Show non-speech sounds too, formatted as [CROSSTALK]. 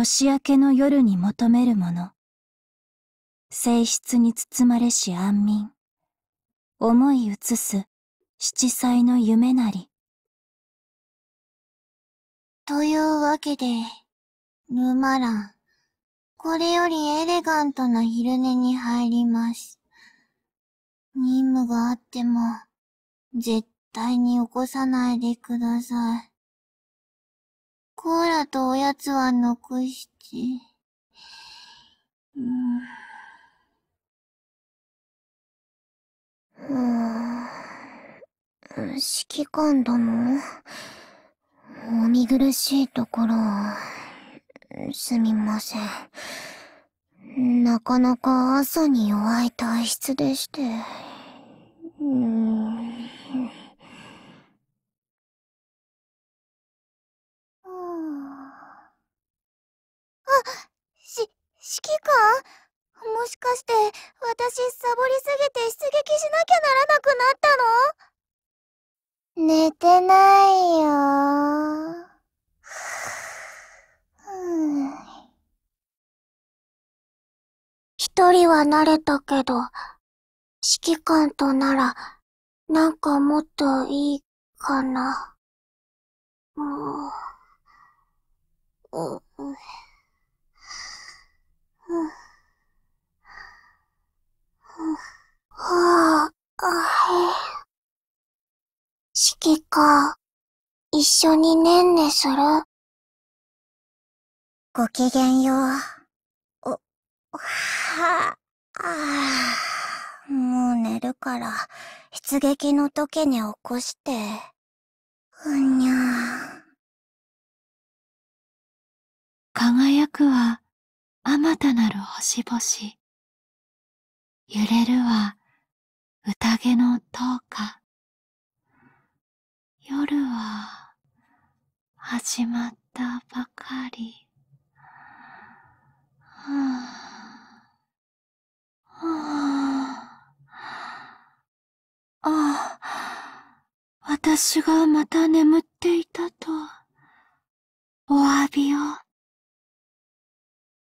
年明けの夜に求めるもの。性質に包まれし安眠。思い移す七彩の夢なり。というわけで、ラン。これよりエレガントな昼寝に入ります。任務があっても、絶対に起こさないでください。コーラとおやつは残して、うん。指揮官殿お見苦しいところすみません。なかなか朝に弱い体質でして、指揮官もしかして私サボりすぎて出撃しなきゃならなくなったの寝てないよ。う [SIGHS] 一人は慣れたけど、指揮官となら、なんかもっといいかな。もう。四季か。一緒にねんねするごきげんよう。お、はあ、あもう寝るから、出撃の時に起こして。うにゃ輝くは、あまたなる星々。揺れるは、宴の灯火。始まったばかり。はあ、はあ、ああ、私がまた眠っていたと、お詫びを